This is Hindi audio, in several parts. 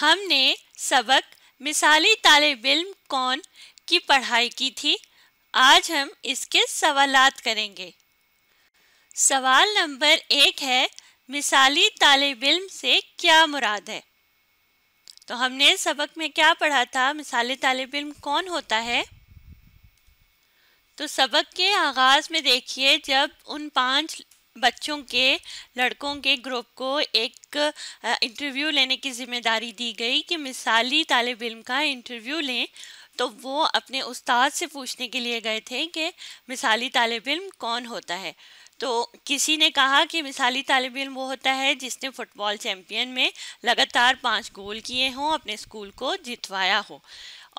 हमने सबक मिसाली तालब इल्म कौन की पढ़ाई की थी आज हम इसके सवालात करेंगे सवाल नंबर एक है मिसाली तालब इम से क्या मुराद है तो हमने सबक में क्या पढ़ा था मिसाली तालब इम कौन होता है तो सबक के आगाज़ में देखिए जब उन पांच बच्चों के लड़कों के ग्रुप को एक इंटरव्यू लेने की जिम्मेदारी दी गई कि मिसाली तालब इम का इंटरव्यू लें तो वो अपने उस्ताद से पूछने के लिए गए थे कि मिसाली तालब इम कौन होता है तो किसी ने कहा कि मिसाली तालब इम वो होता है जिसने फुटबॉल चैम्पियन में लगातार पाँच गोल किए हों अपने स्कूल को जितवाया हो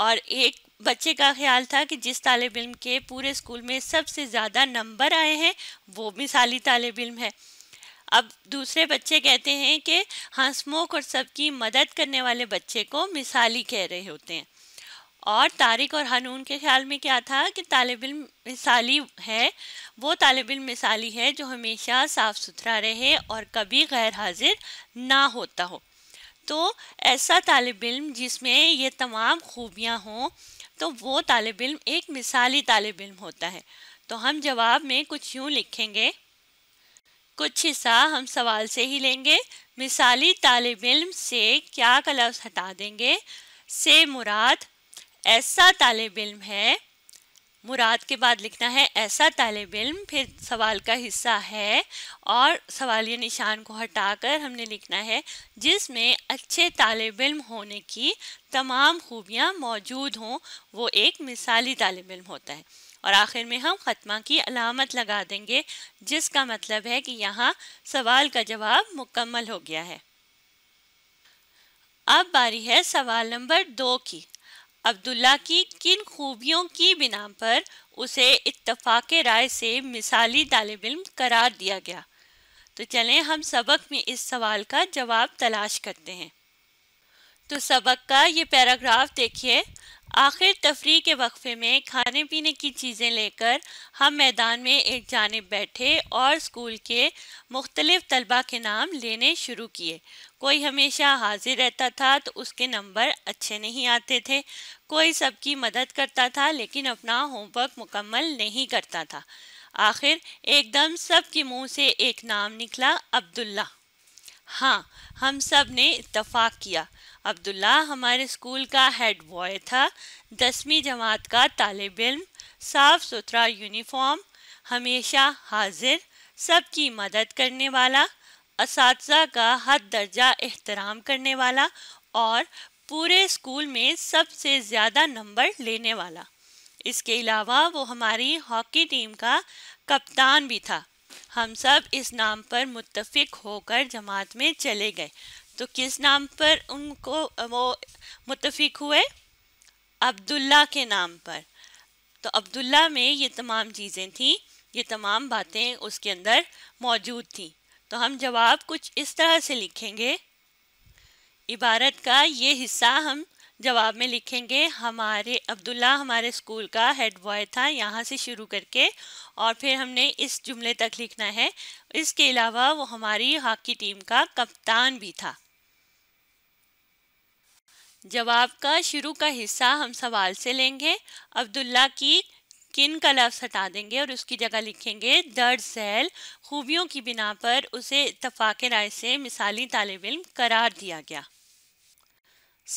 और एक बच्चे का ख्याल था कि जिस तालब इम के पूरे स्कूल में सबसे ज़्यादा नंबर आए हैं वो मिसाली तालब इम है अब दूसरे बच्चे कहते हैं कि हंसमुख हाँ, और सबकी मदद करने वाले बच्चे को मिसाली कह रहे होते हैं और तारिक और हनून के ख्याल में क्या था कि तालब इम मिसाली है वो तालब इम मिसाली है जो हमेशा साफ़ सुथरा रहे और कभी गैर हाजिर ना होता हो तो ऐसा तालब इम जिसमें ये तमाम खूबियाँ हों तो वो तालब इम एक मिसाली तालब इम होता है तो हम जवाब में कुछ यूँ लिखेंगे कुछ हिस्सा हम सवाल से ही लेंगे मिसाली तालब इम से क्या का लफ्ज़ हटा देंगे से मुराद ऐसा तालब इम है मुराद के बाद लिखना है ऐसा तालब इम फिर सवाल का हिस्सा है और या निशान को हटाकर हमने लिखना है जिसमें अच्छे तालब इम होने की तमाम खूबियाँ मौजूद हों वो एक मिसाली तालब इम होता है और आखिर में हम ख़त्मा की अलामत लगा देंगे जिसका मतलब है कि यहाँ सवाल का जवाब मुकम्मल हो गया है अब बारी है सवाल नंबर दो की अब्दुल्ला की किन खूबियों की बिना पर उसे इतफाक़ राय से मिसाली तालब इम करार दिया गया तो चलें हम सबक में इस सवाल का जवाब तलाश करते हैं तो सबक का ये पैराग्राफ देखिए आखिर तफरी के वक्फे में खाने पीने की चीज़ें लेकर हम मैदान में एक जानब बैठे और स्कूल के मुख्तलिफ तलबा के नाम लेने शुरू किए कोई हमेशा हाजिर रहता था तो उसके नंबर अच्छे नहीं आते थे कोई सबकी मदद करता था लेकिन अपना होमवर्क मुकम्मल नहीं करता था आखिर एकदम सब के मुँह से एक नाम निकला अब्दुल्ला हाँ हम सब ने इतफ़ाक़ किया अब्दुल्ला हमारे स्कूल का हेड बॉय था दसवीं जमात का तालब इम साफ सुथरा यूनिफॉर्म हमेशा हाजिर सबकी मदद करने वाला इस का हद दर्जा एहतराम करने वाला और पूरे स्कूल में सबसे ज़्यादा नंबर लेने वाला इसके अलावा वो हमारी हॉकी टीम का कप्तान भी था हम सब इस नाम पर मुत्तफिक होकर जमात में चले गए तो किस नाम पर उनको वो मुतफिक हुए अब्दुल्ला के नाम पर तो अब्दुल्ला में ये तमाम चीज़ें थी ये तमाम बातें उसके अंदर मौजूद थी तो हम जवाब कुछ इस तरह से लिखेंगे इबारत का ये हिस्सा हम जवाब में लिखेंगे हमारे अब्दुल्ला हमारे स्कूल का हेड बॉय था यहाँ से शुरू करके और फिर हमने इस जुमले तक लिखना है इसके अलावा वो हमारी हॉकी टीम का कप्तान भी था जवाब का शुरू का हिस्सा हम सवाल से लेंगे अब्दुल्ला की किन का लफ्स हटा देंगे और उसकी जगह लिखेंगे दर्ज सैल खूबियों की बिना पर उसे इतफाक़ राय से मिसाली तालब इम करार दिया गया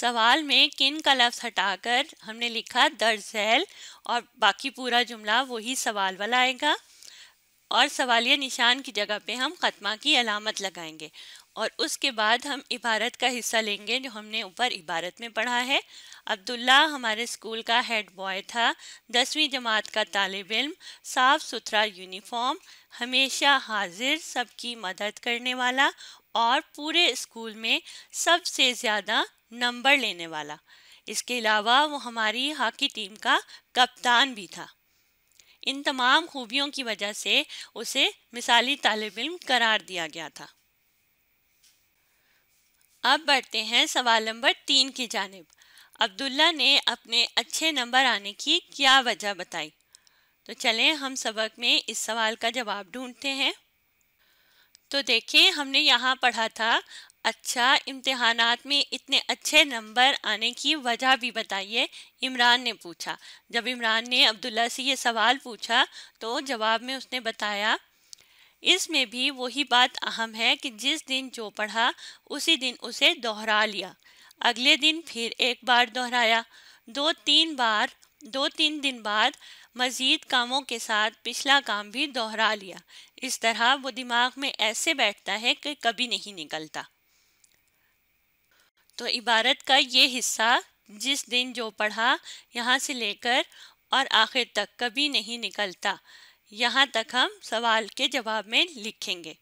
सवाल में किन का लफ्स हटाकर हमने लिखा दर्ज सैल और बाकी पूरा जुमला वही सवाल वाला आएगा और सवालिया निशान की जगह पे हम ख़त्मा की अलामत लगाएंगे और उसके बाद हम इबारत का हिस्सा लेंगे जो हमने ऊपर इबारत में पढ़ा है अब्दुल्ला हमारे स्कूल का हेड बॉय था दसवीं जमात का तालब इम साफ़ सुथरा यूनिफॉर्म हमेशा हाजिर सबकी मदद करने वाला और पूरे स्कूल में सबसे ज़्यादा नंबर लेने वाला इसके अलावा वो हमारी हॉकी टीम का कप्तान भी था इन तमाम खूबियों की वजह से उसे मिसाली तालब इम करार दिया गया था अब बढ़ते हैं सवाल नंबर तीन की जानब अब्दुल्ला ने अपने अच्छे नंबर आने की क्या वजह बताई तो चलें हम सबक में इस सवाल का जवाब ढूंढते हैं तो देखिए हमने यहाँ पढ़ा था अच्छा इम्तहानात में इतने अच्छे नंबर आने की वजह भी बताइए इमरान ने पूछा जब इमरान ने अब्दुल्ला से ये सवाल पूछा तो जवाब में उसने बताया इसमें भी वही बात अहम है कि जिस दिन जो पढ़ा उसी दिन उसे दोहरा लिया अगले दिन फिर एक बार दोहराया दो तीन बार दो तीन दिन बाद मज़ीद कामों के साथ पिछला काम भी दोहरा लिया इस तरह वो दिमाग में ऐसे बैठता है कि कभी नहीं निकलता तो इबारत का ये हिस्सा जिस दिन जो पढ़ा यहाँ से लेकर और आखिर तक कभी नहीं निकलता यहाँ तक हम सवाल के जवाब में लिखेंगे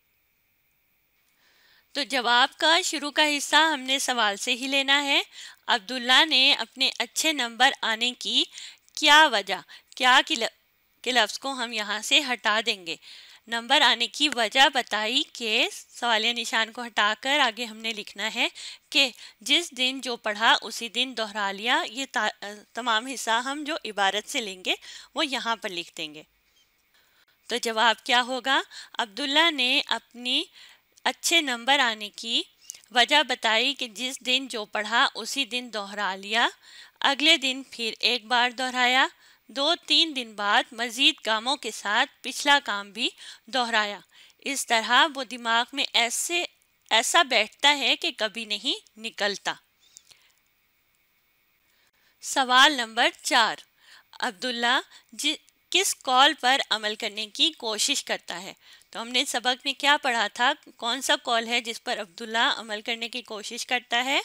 तो जवाब का शुरू का हिस्सा हमने सवाल से ही लेना है अब्दुल्ला ने अपने अच्छे नंबर आने की क्या वजह क्या के लफ्ज़ को हम यहाँ से हटा देंगे नंबर आने की वजह बताई कि सवालिया निशान को हटाकर आगे हमने लिखना है कि जिस दिन जो पढ़ा उसी दिन दोहरा लिया ये तमाम हिस्सा हम जो इबारत से लेंगे वो यहाँ पर लिख देंगे तो जवाब क्या होगा अब्दुल्ला ने अपनी अच्छे नंबर आने की वजह बताई कि जिस दिन जो पढ़ा उसी दिन दोहरा लिया अगले दिन फिर एक बार दोहराया दो तीन दिन बाद मज़ीद कामों के साथ पिछला काम भी दोहराया इस तरह वो दिमाग में ऐसे ऐसा बैठता है कि कभी नहीं निकलता सवाल नंबर चार अब्दुल्ला जि किस कॉल पर अमल करने की कोशिश करता है तो हमने सबक में क्या पढ़ा था कौन सा कॉल है जिस पर अब्दुल्ला अमल करने की कोशिश करता है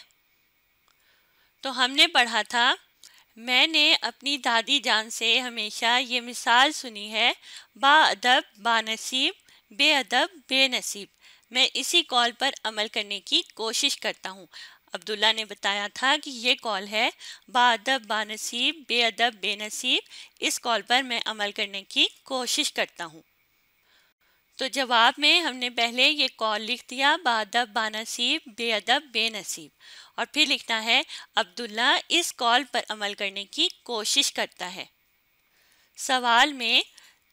तो हमने पढ़ा था मैंने अपनी दादी जान से हमेशा ये मिसाल सुनी है बाअदब बानसीब बेअदब बेनसीब मैं इसी कॉल पर अमल करने की कोशिश करता हूँ अब्दुल्ला ने बताया था कि ये कॉल है बादब बानसीब बेअदब बेनसीब इस कॉल पर मैं अमल करने की कोशिश करता हूँ तो जवाब में हमने पहले ये कॉल लिख दिया बादब बानसीब बेअदब बेनसीब और फिर लिखना है अब्दुल्ला इस कॉल पर अमल करने की कोशिश करता है सवाल में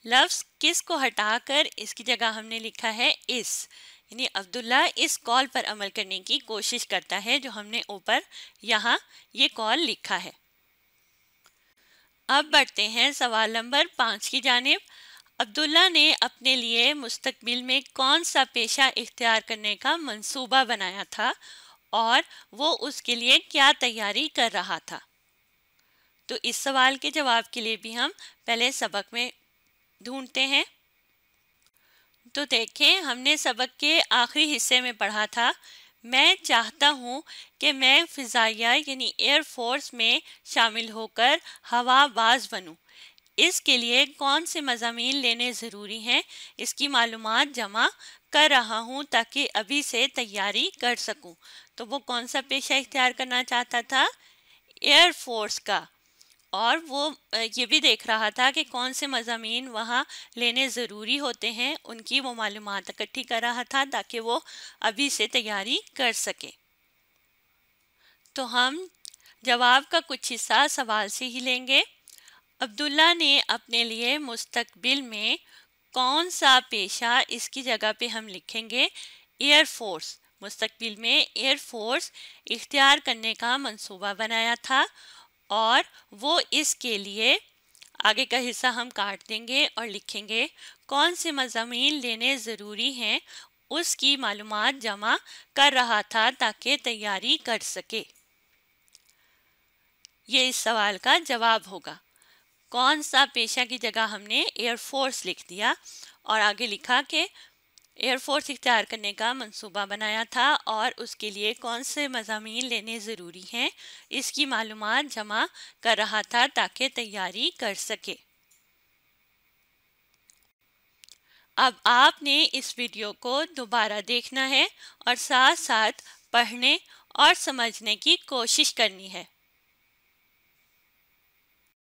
लफ्ज़ किस को हटाकर इसकी जगह हमने लिखा है इस यानी अब्दुल्ला इस कॉल पर अमल करने की कोशिश करता है जो हमने ऊपर यहाँ ये कॉल लिखा है अब बढ़ते हैं सवाल नंबर पाँच की जानब अब्दुल्ला ने अपने लिए मुस्तकबिल में कौन सा पेशा इख्तियार करने का मंसूबा बनाया था और वो उसके लिए क्या तैयारी कर रहा था तो इस सवाल के जवाब के लिए भी हम पहले सबक में ढूंढते हैं तो देखें हमने सबक के आखिरी हिस्से में पढ़ा था मैं चाहता हूँ कि मैं फ़िज़ाइया यानी एयर फोर्स में शामिल होकर हवाबाज बनूँ इसके लिए कौन से मजामी लेने ज़रूरी हैं इसकी मालूम जमा कर रहा हूँ ताकि अभी से तैयारी कर सकूँ तो वो कौन सा पेशा इख्तियार करना चाहता था एयरफोर्स का और वो ये भी देख रहा था कि कौन से मजामी वहाँ लेने ज़रूरी होते हैं उनकी वो मालूम इकट्ठी कर रहा था ताकि वो अभी से तैयारी कर सके तो हम जवाब का कुछ हिस्सा सवाल से ही लेंगे अब्दुल्ला ने अपने लिए मुस्तकबिल में कौन सा पेशा इसकी जगह पे हम लिखेंगे एयरफोर्स मुस्तकबिल में एयरफोर्स इख्तियार करने का मंसूबा बनाया था और वो इसके लिए आगे का हिस्सा हम काट देंगे और लिखेंगे कौन से मजामीन लेने ज़रूरी हैं उसकी मालूम जमा कर रहा था ताकि तैयारी कर सके ये इस सवाल का जवाब होगा कौन सा पेशा की जगह हमने एयरफोर्स लिख दिया और आगे लिखा कि एयरफोर्स इख्तियार करने का मंसूबा बनाया था और उसके लिए कौन से मजामी लेने ज़रूरी हैं इसकी मालूम जमा कर रहा था ताकि तैयारी कर सके अब आपने इस वीडियो को दोबारा देखना है और साथ साथ पढ़ने और समझने की कोशिश करनी है